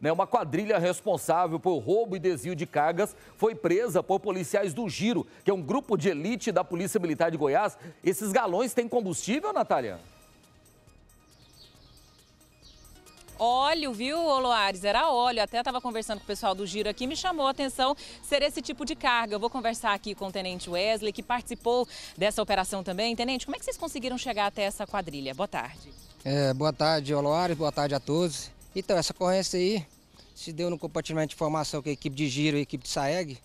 né, uma quadrilha responsável por roubo e desvio de cargas foi presa por policiais do Giro, que é um grupo de elite da Polícia Militar de Goiás. Esses galões têm combustível, Natália? óleo, viu, Oloares? Era óleo. Até estava conversando com o pessoal do Giro aqui, me chamou a atenção ser esse tipo de carga. Eu vou conversar aqui com o Tenente Wesley, que participou dessa operação também. Tenente, como é que vocês conseguiram chegar até essa quadrilha? Boa tarde. É, boa tarde, Oloares. Boa tarde a todos. Então, essa ocorrência aí se deu no compartilhamento de informação com a equipe de giro e a equipe de SAEG,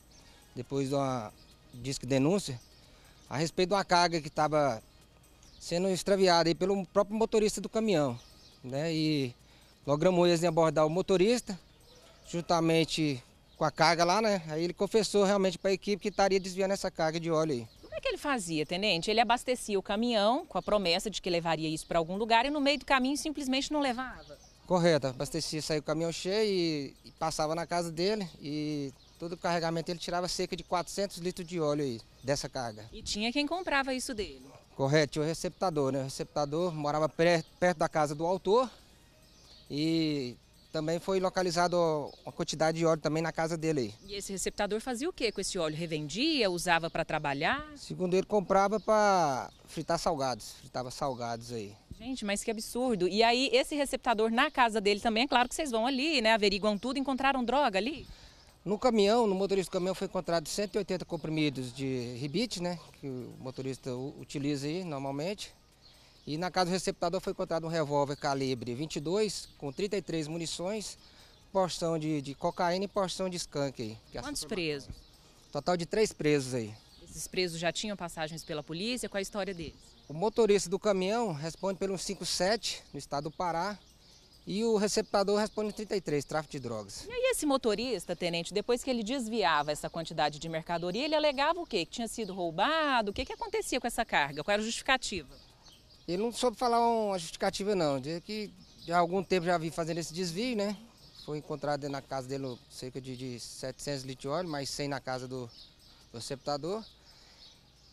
depois de uma disque denúncia, a respeito de uma carga que estava sendo extraviada aí pelo próprio motorista do caminhão. Né? E logramos eles em abordar o motorista, juntamente com a carga lá, né? Aí ele confessou realmente para a equipe que estaria desviando essa carga de óleo aí. Como é que ele fazia, tenente? Ele abastecia o caminhão com a promessa de que levaria isso para algum lugar e no meio do caminho simplesmente não levava? Correto, abastecia, saía o caminhão cheio e, e, passava na casa dele e todo o carregamento ele tirava cerca de 400 litros de óleo aí, dessa carga. E tinha quem comprava isso dele? Correto, tinha o receptador, né? O receptador morava perto, perto da casa do autor e também foi localizado uma quantidade de óleo também na casa dele aí. E esse receptador fazia o que com esse óleo? Revendia, usava para trabalhar? Segundo ele, comprava para fritar salgados, fritava salgados aí. Gente, mas que absurdo. E aí, esse receptador na casa dele também, é claro que vocês vão ali, né? Averiguam tudo, encontraram droga ali? No caminhão, no motorista do caminhão, foi encontrado 180 comprimidos de ribite, né? Que o motorista utiliza aí normalmente. E na casa do receptador foi encontrado um revólver calibre 22, com 33 munições, porção de, de cocaína e porção de skunk aí. É Quantos presos? Total de três presos aí. Esses presos já tinham passagens pela polícia, qual a história deles? O motorista do caminhão responde pelo 57 no estado do Pará e o receptador responde 33, tráfico de drogas. E aí esse motorista, tenente, depois que ele desviava essa quantidade de mercadoria, ele alegava o quê? Que tinha sido roubado? O que, que acontecia com essa carga? Qual era a justificativa? Ele não soube falar uma justificativa não, dizia que há algum tempo já vi fazendo esse desvio, né? Foi encontrado na casa dele cerca de, de 700 litros de óleo, mais 100 na casa do, do receptador.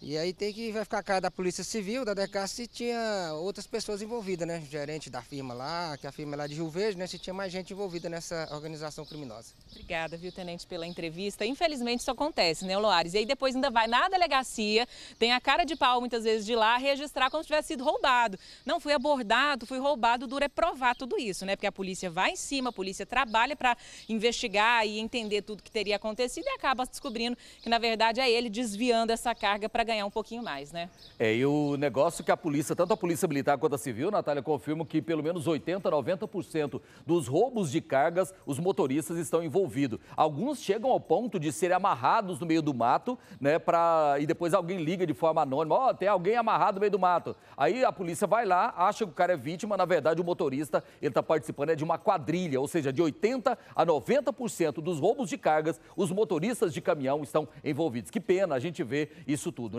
E aí tem que vai ficar a cara da Polícia Civil, da DECA, se tinha outras pessoas envolvidas, né? Gerente da firma lá, que a firma é lá de Rio Verde, né? Se tinha mais gente envolvida nessa organização criminosa. Obrigada, viu, Tenente, pela entrevista. Infelizmente isso acontece, né, Loares? E aí depois ainda vai na delegacia, tem a cara de pau muitas vezes de lá, registrar como se tivesse sido roubado. Não, fui abordado, fui roubado, duro é provar tudo isso, né? Porque a polícia vai em cima, a polícia trabalha para investigar e entender tudo que teria acontecido e acaba descobrindo que, na verdade, é ele desviando essa carga para ganhar um pouquinho mais, né? É, e o negócio que a polícia, tanto a polícia militar quanto a civil, Natália, confirma que pelo menos 80%, 90% dos roubos de cargas, os motoristas estão envolvidos. Alguns chegam ao ponto de serem amarrados no meio do mato, né? Pra... E depois alguém liga de forma anônima, ó, oh, tem alguém amarrado no meio do mato. Aí a polícia vai lá, acha que o cara é vítima, na verdade o motorista, ele está participando é de uma quadrilha, ou seja, de 80% a 90% dos roubos de cargas, os motoristas de caminhão estão envolvidos. Que pena a gente ver isso tudo, né?